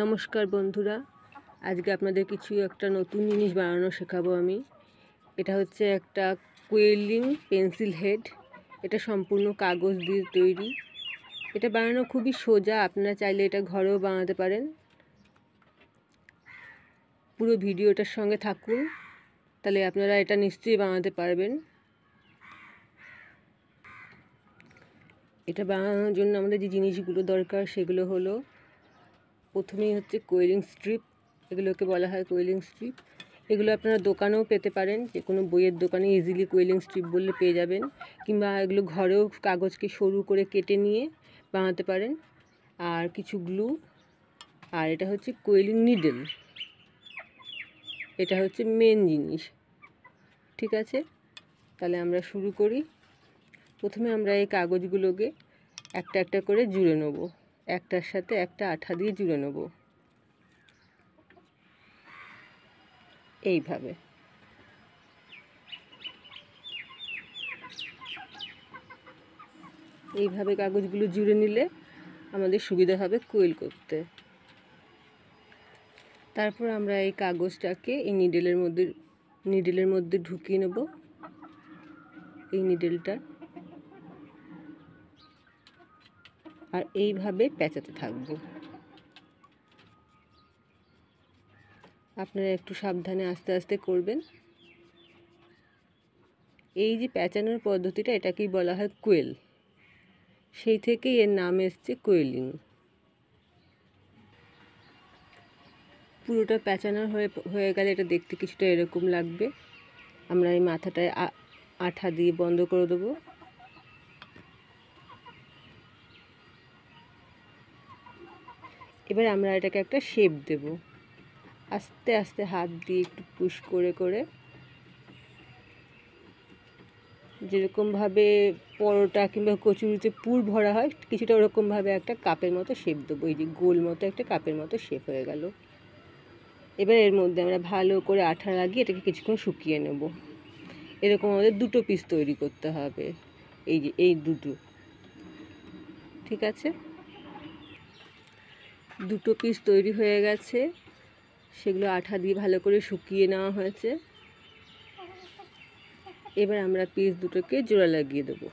নমস্কার বন্ধুরা আজকে আপনাদের কিছু একটা নতুন জিনিস বানানো শেখাবো আমি এটা হচ্ছে একটা কোয়েলিং পেন্সিল হেড এটা সম্পূর্ণ কাগজ দিয়ে তৈরি এটা বানানো খুবই সোজা আপনারা চাইলে এটা ঘরেও বানাতে পারেন পুরো ভিডিওটার সঙ্গে থাকুন তাহলে আপনারা এটা নিশ্চয়ই বানাতে পারবেন এটা বানানোর জন্য আমাদের যে জিনিসগুলো দরকার সেগুলো হলো প্রথমেই হচ্ছে কোয়েলিং স্ট্রিপ এগুলোকে বলা হয় কোয়েলিং স্ট্রিপ এগুলো আপনারা দোকানেও পেতে পারেন যে কোনো বইয়ের দোকানে ইজিলি কোয়েলিং স্ট্রিপ বললে পেয়ে যাবেন কিংবা এগুলো ঘরেও কাগজকে সরু করে কেটে নিয়ে বানাতে পারেন আর কিছু গ্লু আর এটা হচ্ছে কোয়েলিং নিডেল এটা হচ্ছে মেন জিনিস ঠিক আছে তাহলে আমরা শুরু করি প্রথমে আমরা এই কাগজগুলোকে একটা একটা করে জুড়ে নেবো একটার সাথে একটা আঠা দিয়ে জুড়ে নেব এইভাবে এইভাবে কাগজগুলো জুড়ে নিলে আমাদের সুবিধা হবে কোয়েল করতে তারপর আমরা এই কাগজটাকে এই নিডেলের মধ্যে নিডেলের মধ্যে ঢুকিয়ে নেব এই নিডেলটার আর এইভাবে পেঁচাতে থাকব আপনারা একটু সাবধানে আস্তে আস্তে করবেন এই যে পেঁচানোর পদ্ধতিটা এটাকেই বলা হয় কোয়েল সেই থেকেই এর নাম এসছে কোয়েলিং পুরোটা পেঁচানো হয়ে হয়ে গেলে এটা দেখতে কিছুটা এরকম লাগবে আমরা এই মাথাটায় আঠা দিয়ে বন্ধ করে দেবো এবার আমরা এটাকে একটা শেপ দেব আস্তে আস্তে হাত দিয়ে একটু পুশ করে করে যেরকমভাবে পরোটা কিংবা কচুরিতে পুর ভরা হয় কিছুটা ওরকমভাবে একটা কাপের মতো শেপ দেবো এই যে গোল মতো একটা কাপের মতো শেপ হয়ে গেল এবার এর মধ্যে আমরা ভালো করে আঠা লাগিয়ে এটাকে কিছুক্ষণ শুকিয়ে নেব এরকম আমাদের দুটো পিস তৈরি করতে হবে এই যে এই দুটো ঠিক আছে দুটো পিস তৈরি হয়ে গেছে সেগুলো আঠা দিয়ে ভালো করে শুকিয়ে নেওয়া হয়েছে এবার আমরা পিস দুটোকে জোড়া লাগিয়ে দেবো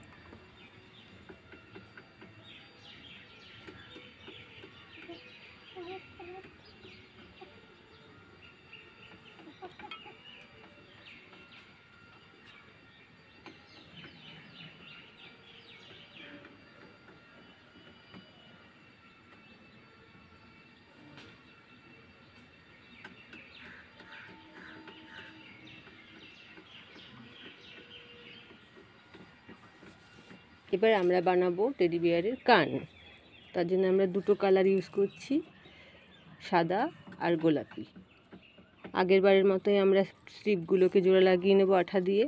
এবার আমরা বানাবো টেডি বিয়ারের কান তার জন্য আমরা দুটো কালার ইউজ করছি সাদা আর গোলাপি আগের বারের মতোই আমরা স্ট্রিপগুলোকে জোড়া লাগিয়ে নেবো আঠা দিয়ে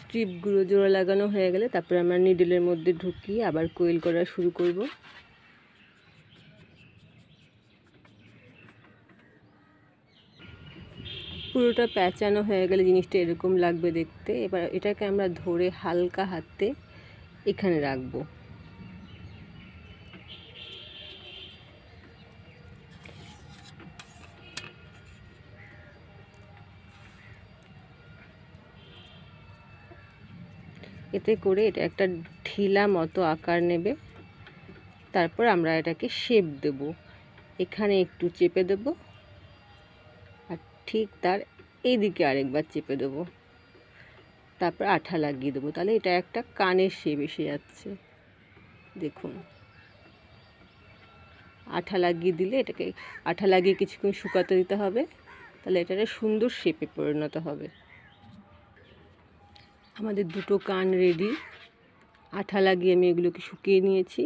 স্ট্রিপগুলো জোড়া লাগানো হয়ে গেলে তারপরে আমরা নিডলের মধ্যে ঢুকিয়ে আবার কোয়েল করা শুরু করব পুরোটা প্যাঁচানো হয়ে গেলে জিনিসটা এরকম লাগবে দেখতে এবার এটাকে আমরা ধরে হালকা হাতে এখানে রাখবো এতে করে এটা একটা ঢিলা মতো আকার নেবে তারপর আমরা এটাকে শেপ দেব এখানে একটু চেপে দেবো ঠিক তার এই দিকে আরেকবার চেপে দেবো তারপর আঠা লাগিয়ে দেবো তাহলে এটা একটা কানের শেপ এসে যাচ্ছে দেখুন আঠা লাগিয়ে দিলে এটাকে আঠা লাগিয়ে কিছুক্ষণ শুকাতে দিতে হবে তাহলে এটা একটা সুন্দর শেপে পরিণত হবে আমাদের দুটো কান রেডি আঠা লাগিয়ে আমি এগুলোকে শুকিয়ে নিয়েছি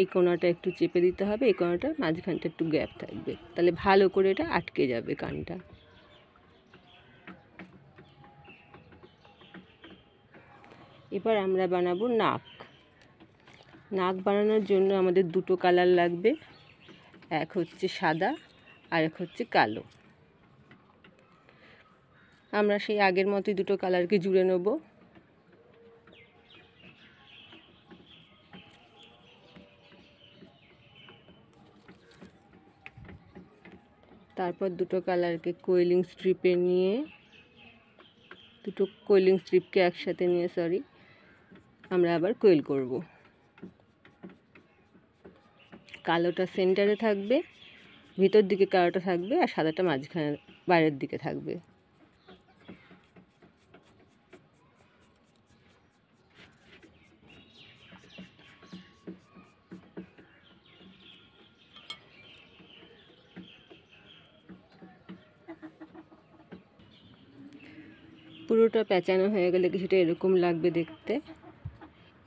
এই কোনাটা একটু চেপে দিতে হবে এই কোনাটা মাঝখানটা একটু গ্যাপ থাকবে তাহলে ভালো করে এটা আটকে যাবে কানটা এবার আমরা বানাবো নাক নাক বানানোর জন্য আমাদের দুটো কালার লাগবে এক হচ্ছে সাদা আর এক হচ্ছে কালো আমরা সেই আগের মতোই দুটো কালারকে জুড়ে নেব তারপর দুটো কালারকে কোয়েলিং স্ট্রিপে নিয়ে দুটো কোয়েলিং স্ট্রিপকে একসাথে নিয়ে সরি আমরা আবার কোয়েল করব কালোটা সেন্টারে থাকবে ভিতর দিকে কালোটা থাকবে আর সাদাটা মাঝখানে বাইরের দিকে থাকবে পুরোটা পেঁচানো হয়ে গেলে কিছুটা এরকম লাগবে দেখতে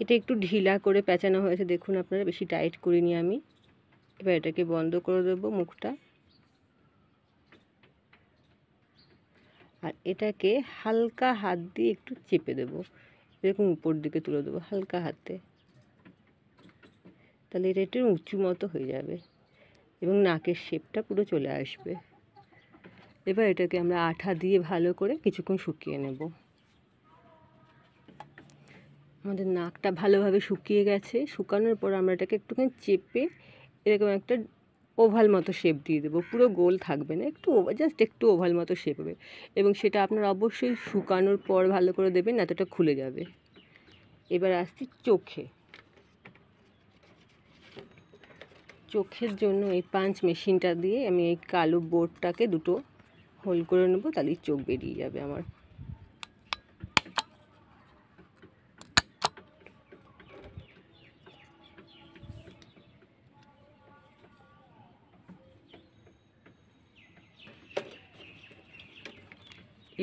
এটা একটু ঢিলা করে পেঁচানো হয়েছে দেখুন আপনারা বেশি টাইট করিনি আমি এবার এটাকে বন্ধ করে দেবো মুখটা আর এটাকে হালকা হাত দিয়ে একটু চেপে দেবো এরকম উপর দিকে তুলে দেবো হালকা হাতে তাহলে এটা একটু উঁচু মতো হয়ে যাবে এবং নাকের শেপটা পুরো চলে আসবে এবার এটাকে আমরা আঠা দিয়ে ভালো করে কিছুক্ষণ শুকিয়ে নেব আমাদের নাকটা ভালোভাবে শুকিয়ে গেছে শুকানোর পর আমরা এটাকে একটুখানি চেপে এরকম একটা ওভাল মতো শেপ দিয়ে দেবো পুরো গোল থাকবে না একটু জাস্ট একটু ওভাল মতো শেপ হবে এবং সেটা আপনার অবশ্যই শুকানোর পর ভালো করে দেবেন এতটা খুলে যাবে এবার আসছি চোখে চোখের জন্য এই পাঞ্চ মেশিনটা দিয়ে আমি এই কালো বোর্ডটাকে দুটো হোল করে নেবো তাহলে চোখ বেরিয়ে যাবে আমার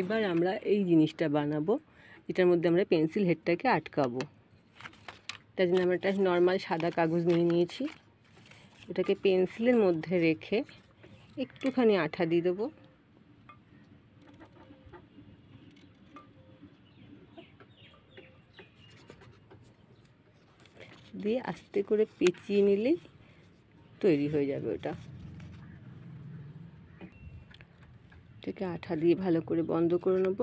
এবার আমরা এই জিনিসটা বানাবো যেটার মধ্যে আমরা পেন্সিল হেডটাকে আটকাবো তার জন্য আমরা একটা নর্মাল সাদা কাগজ নিয়ে নিয়েছি ওটাকে পেন্সিলের মধ্যে রেখে একটুখানি আঠা দিয়ে দেবো দিয়ে আস্তে করে পেঁচিয়ে নিলেই তৈরি হয়ে যাবে ওটা এটাকে আঠা দিয়ে ভালো করে বন্ধ করে নেব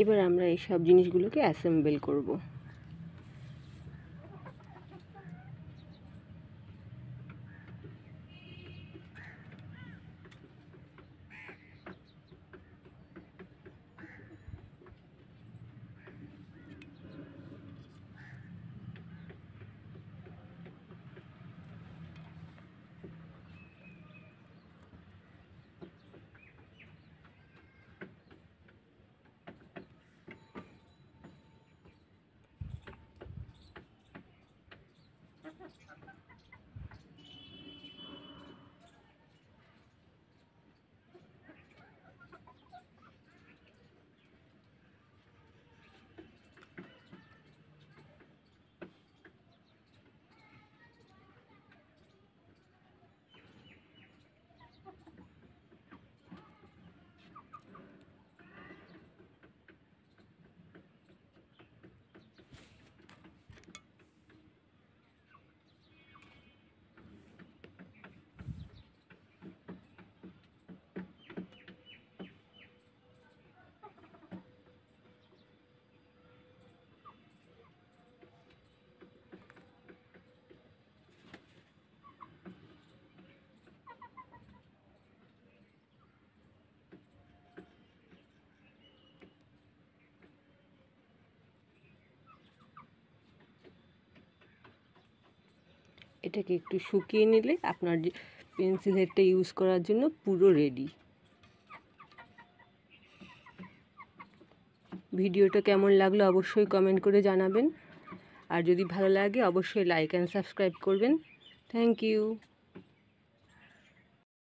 এবার আমরা এই সব জিনিসগুলোকে অ্যাসেম্বল করবো এটাকে একটু শুকিয়ে নিলে আপনার পেন্সিল হেডটা ইউজ করার জন্য পুরো রেডি ভিডিওটা কেমন লাগলো অবশ্যই কমেন্ট করে জানাবেন আর যদি ভালো লাগে অবশ্যই লাইক অ্যান্ড সাবস্ক্রাইব করবেন থ্যাংক ইউ